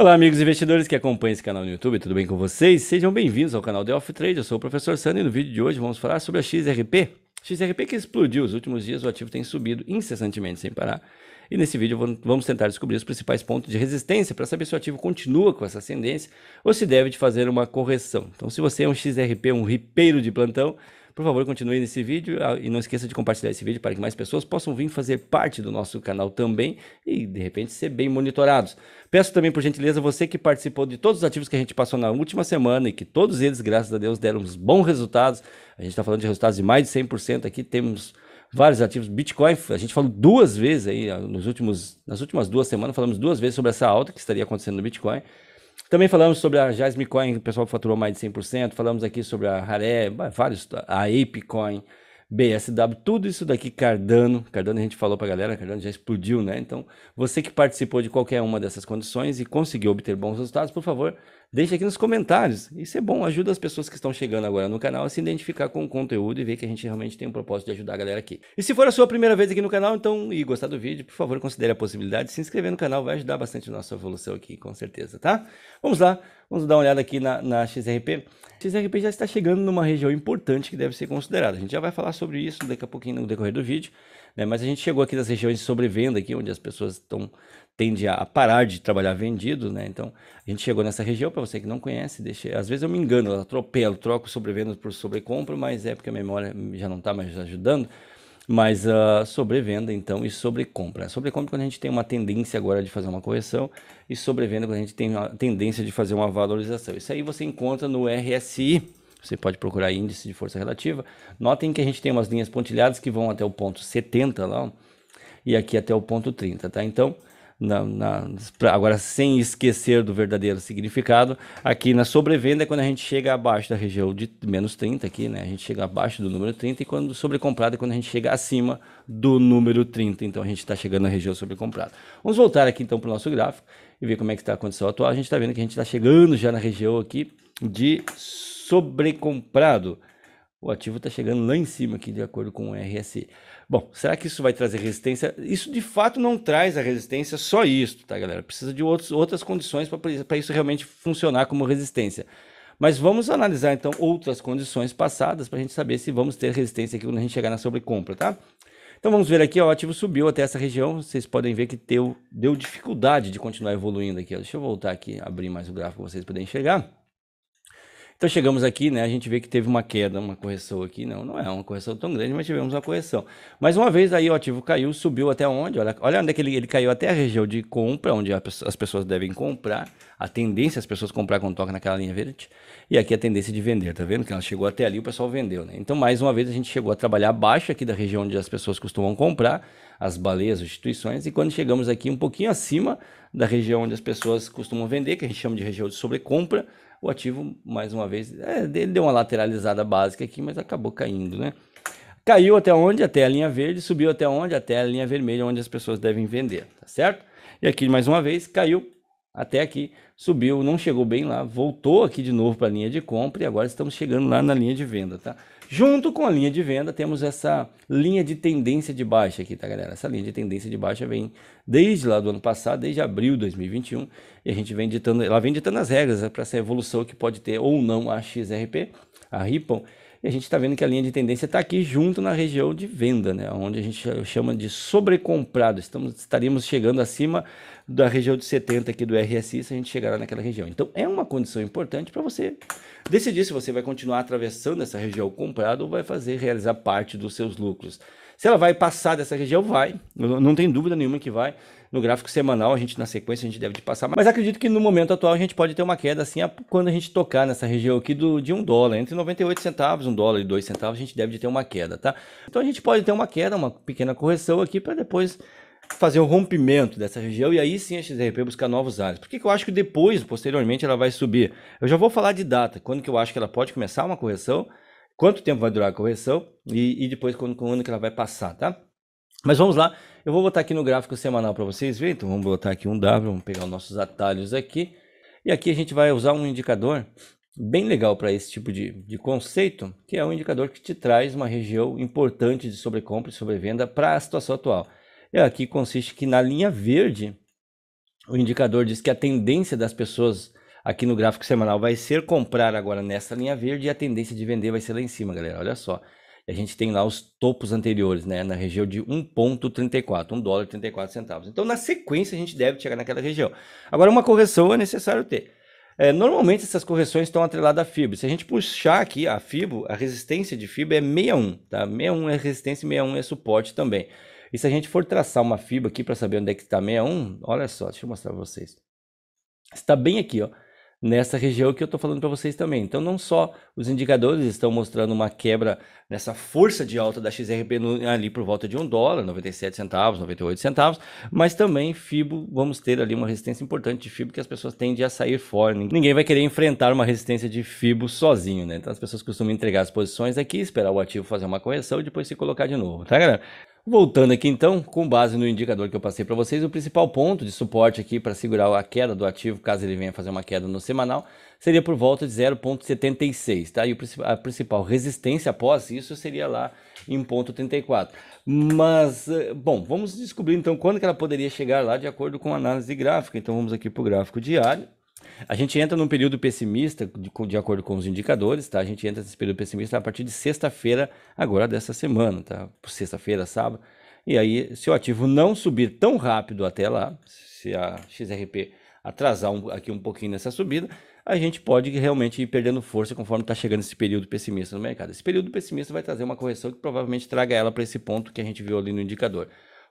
Olá, amigos investidores que acompanham esse canal no YouTube, tudo bem com vocês? Sejam bem-vindos ao canal The Off Trade, eu sou o professor Sandro e no vídeo de hoje vamos falar sobre a XRP. XRP que explodiu, os últimos dias o ativo tem subido incessantemente sem parar e nesse vídeo vamos tentar descobrir os principais pontos de resistência para saber se o ativo continua com essa ascendência ou se deve de fazer uma correção. Então, se você é um XRP, um ripeiro de plantão, por favor, continue nesse vídeo ah, e não esqueça de compartilhar esse vídeo para que mais pessoas possam vir fazer parte do nosso canal também e, de repente, ser bem monitorados. Peço também, por gentileza, você que participou de todos os ativos que a gente passou na última semana e que todos eles, graças a Deus, deram uns bons resultados. A gente está falando de resultados de mais de 100% aqui, temos vários ativos. Bitcoin, a gente falou duas vezes aí, nos últimos, nas últimas duas semanas, falamos duas vezes sobre essa alta que estaria acontecendo no Bitcoin. Também falamos sobre a Jasmine o pessoal faturou mais de 100%. Falamos aqui sobre a Haré, vários, a Apecoin, BSW, tudo isso daqui, Cardano. Cardano a gente falou para galera, Cardano já explodiu, né? Então, você que participou de qualquer uma dessas condições e conseguiu obter bons resultados, por favor, Deixe aqui nos comentários. Isso é bom, ajuda as pessoas que estão chegando agora no canal a se identificar com o conteúdo e ver que a gente realmente tem um propósito de ajudar a galera aqui. E se for a sua primeira vez aqui no canal, então, e gostar do vídeo, por favor, considere a possibilidade de se inscrever no canal, vai ajudar bastante a nossa evolução aqui, com certeza, tá? Vamos lá, vamos dar uma olhada aqui na, na XRP. XRP já está chegando numa região importante que deve ser considerada. A gente já vai falar sobre isso daqui a pouquinho no decorrer do vídeo. Né? Mas a gente chegou aqui nas regiões de sobrevenda, aqui, onde as pessoas estão tende a parar de trabalhar vendido, né? Então, a gente chegou nessa região, para você que não conhece, deixa... às vezes eu me engano, eu atropelo, troco sobrevenda por sobrecompra, mas é porque a memória já não está mais ajudando, mas uh, sobrevenda, então, e sobrecompra. Sobrecompra é quando a gente tem uma tendência agora de fazer uma correção, e sobrevenda é quando a gente tem a tendência de fazer uma valorização. Isso aí você encontra no RSI, você pode procurar índice de força relativa. Notem que a gente tem umas linhas pontilhadas que vão até o ponto 70 lá, e aqui até o ponto 30, tá? Então, na, na, agora sem esquecer do verdadeiro significado, aqui na sobrevenda é quando a gente chega abaixo da região de menos 30 aqui, né? A gente chega abaixo do número 30 e quando sobrecomprado é quando a gente chega acima do número 30. Então a gente está chegando na região sobrecomprada. Vamos voltar aqui então para o nosso gráfico e ver como é que está a condição atual. A gente está vendo que a gente está chegando já na região aqui de sobrecomprado. O ativo está chegando lá em cima aqui, de acordo com o RSI. Bom, será que isso vai trazer resistência? Isso de fato não traz a resistência, só isso, tá, galera? Precisa de outros, outras condições para isso realmente funcionar como resistência. Mas vamos analisar então outras condições passadas para a gente saber se vamos ter resistência aqui quando a gente chegar na sobrecompra, tá? Então vamos ver aqui, ó, o ativo subiu até essa região, vocês podem ver que deu, deu dificuldade de continuar evoluindo aqui. Ó. Deixa eu voltar aqui, abrir mais o gráfico para vocês poderem enxergar. Então chegamos aqui, né? A gente vê que teve uma queda, uma correção aqui. Não, não é uma correção tão grande, mas tivemos uma correção. Mais uma vez aí o ativo caiu, subiu até onde? Olha, olha onde é que ele, ele caiu até a região de compra, onde as pessoas devem comprar. A tendência é as pessoas comprar quando toca naquela linha verde. E aqui a tendência é de vender, tá vendo? Que ela chegou até ali, o pessoal vendeu, né? Então mais uma vez a gente chegou a trabalhar abaixo aqui da região onde as pessoas costumam comprar, as baleias, as instituições. E quando chegamos aqui um pouquinho acima da região onde as pessoas costumam vender, que a gente chama de região de sobrecompra, o ativo, mais uma vez, é, ele deu uma lateralizada básica aqui, mas acabou caindo, né? Caiu até onde? Até a linha verde, subiu até onde? Até a linha vermelha, onde as pessoas devem vender, tá certo? E aqui, mais uma vez, caiu, até aqui, subiu, não chegou bem lá, voltou aqui de novo para a linha de compra e agora estamos chegando lá na linha de venda, tá? Junto com a linha de venda, temos essa linha de tendência de baixa aqui, tá, galera? Essa linha de tendência de baixa vem desde lá do ano passado, desde abril de 2021, e a gente vem ditando, ela vem ditando as regras né, para essa evolução que pode ter ou não a XRP, a Ripple, e a gente está vendo que a linha de tendência está aqui junto na região de venda, né? onde a gente chama de sobrecomprado. Estamos, estaríamos chegando acima da região de 70 aqui do RSI se a gente chegar naquela região. Então é uma condição importante para você decidir se você vai continuar atravessando essa região comprado ou vai fazer realizar parte dos seus lucros. Se ela vai passar dessa região, vai. Não tem dúvida nenhuma que vai. No gráfico semanal, a gente na sequência a gente deve de passar. Mas acredito que no momento atual a gente pode ter uma queda assim quando a gente tocar nessa região aqui do, de um dólar. Entre 98 centavos, um dólar e dois centavos, a gente deve de ter uma queda, tá? Então a gente pode ter uma queda, uma pequena correção aqui para depois fazer o um rompimento dessa região e aí sim a XRP buscar novos áreas. Por que, que eu acho que depois, posteriormente, ela vai subir? Eu já vou falar de data, quando que eu acho que ela pode começar uma correção quanto tempo vai durar a correção e, e depois quando, quando que ela vai passar, tá? Mas vamos lá, eu vou botar aqui no gráfico semanal para vocês verem, então vamos botar aqui um W, vamos pegar os nossos atalhos aqui. E aqui a gente vai usar um indicador bem legal para esse tipo de, de conceito, que é um indicador que te traz uma região importante de sobrecompra e sobrevenda para a situação atual. E é, aqui consiste que na linha verde, o indicador diz que a tendência das pessoas aqui no gráfico semanal vai ser comprar agora nessa linha verde e a tendência de vender vai ser lá em cima, galera. Olha só. A gente tem lá os topos anteriores, né, na região de 1.34, 1 dólar e 34 centavos. Então, na sequência, a gente deve chegar naquela região. Agora, uma correção é necessário ter. É, normalmente essas correções estão atreladas à FIBO. Se a gente puxar aqui a FIBO, a resistência de FIBO é 61, tá? 61 é resistência e 61 é suporte também. E se a gente for traçar uma FIBO aqui para saber onde é que está 61, olha só, deixa eu mostrar para vocês. Está bem aqui, ó nessa região que eu estou falando para vocês também. Então, não só os indicadores estão mostrando uma quebra nessa força de alta da XRP no, ali por volta de 1 dólar, 97 centavos, 98 centavos, mas também FIBO, vamos ter ali uma resistência importante de FIBO que as pessoas tendem a sair fora. Ninguém vai querer enfrentar uma resistência de FIBO sozinho, né? Então, as pessoas costumam entregar as posições aqui, esperar o ativo fazer uma correção e depois se colocar de novo, tá, galera? Voltando aqui então, com base no indicador que eu passei para vocês, o principal ponto de suporte aqui para segurar a queda do ativo, caso ele venha fazer uma queda no semanal, seria por volta de 0,76, tá? E a principal resistência após isso seria lá em ponto Mas, eh, bom, vamos descobrir então quando que ela poderia chegar lá de acordo com a análise gráfica. Então vamos aqui para o gráfico diário. A gente entra num período pessimista, de, de, acordo com os indicadores, tá? A gente entra nesse período pessimista a partir de sexta-feira, agora dessa semana, tá? Sexta-feira, sábado. E aí, se o ativo não subir tão rápido até lá, se a XRP atrasar um, aqui um pouquinho nessa subida, a gente pode realmente ir perdendo força conforme está chegando esse período pessimista no mercado. Esse período pessimista vai trazer uma correção que provavelmente traga ela para esse ponto que a gente viu ali no indicador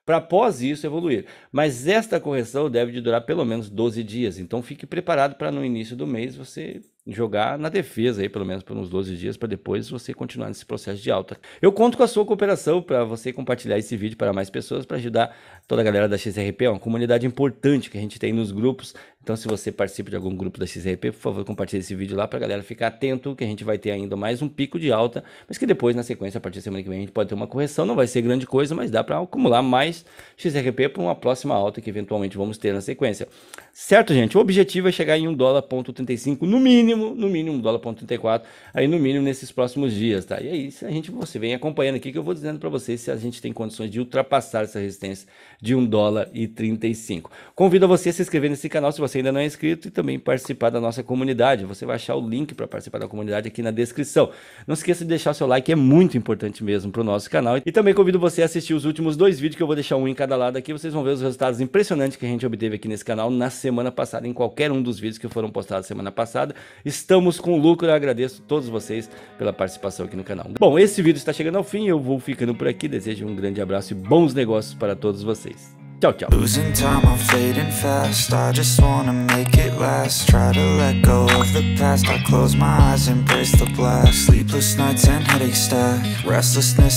para após isso evoluir. Mas esta correção deve de durar pelo menos 12 dias, então fique preparado para no início do mês você jogar na defesa aí, pelo menos por uns 12 dias, para depois você continuar nesse processo de alta. Eu conto com a sua cooperação para você compartilhar esse vídeo para mais pessoas, para ajudar toda a galera da XRP, é uma comunidade importante que a gente tem nos grupos. Então, se você participa de algum grupo da XRP, por favor, compartilhe esse vídeo lá para a galera ficar atento, que a gente vai ter ainda mais um pico de alta, mas que depois, na sequência, a partir da semana que vem, a gente pode ter uma correção, não vai ser grande coisa, mas dá para acumular mais XRP para uma próxima alta que eventualmente vamos ter na sequência. Certo, gente? O objetivo é chegar em 1 dólar, ponto 35 no mínimo, mínimo, no mínimo, dólar ponto 34, aí no mínimo nesses próximos dias, tá? E aí, se a gente, você vem acompanhando aqui que eu vou dizendo para vocês se a gente tem condições de ultrapassar essa resistência de um dólar e 35. Convido a você a se inscrever nesse canal se você ainda não é inscrito e também participar da nossa comunidade. Você vai achar o link para participar da comunidade aqui na descrição. Não se esqueça de deixar o seu like, é muito importante mesmo para o nosso canal. E também convido você a assistir os últimos dois vídeos que eu vou deixar um em cada lado aqui. Vocês vão ver os resultados impressionantes que a gente obteve aqui nesse canal na semana passada, em qualquer um dos vídeos que foram postados semana passada Estamos com lucro. Eu agradeço a todos vocês pela participação aqui no canal. Bom, esse vídeo está chegando ao fim. Eu vou ficando por aqui. Desejo um grande abraço e bons negócios para todos vocês. tchau tchau Losing time, I'm fading fast I just wanna make it last Try to let go of the past I close my eyes, embrace the Sleepless nights and stack Restlessness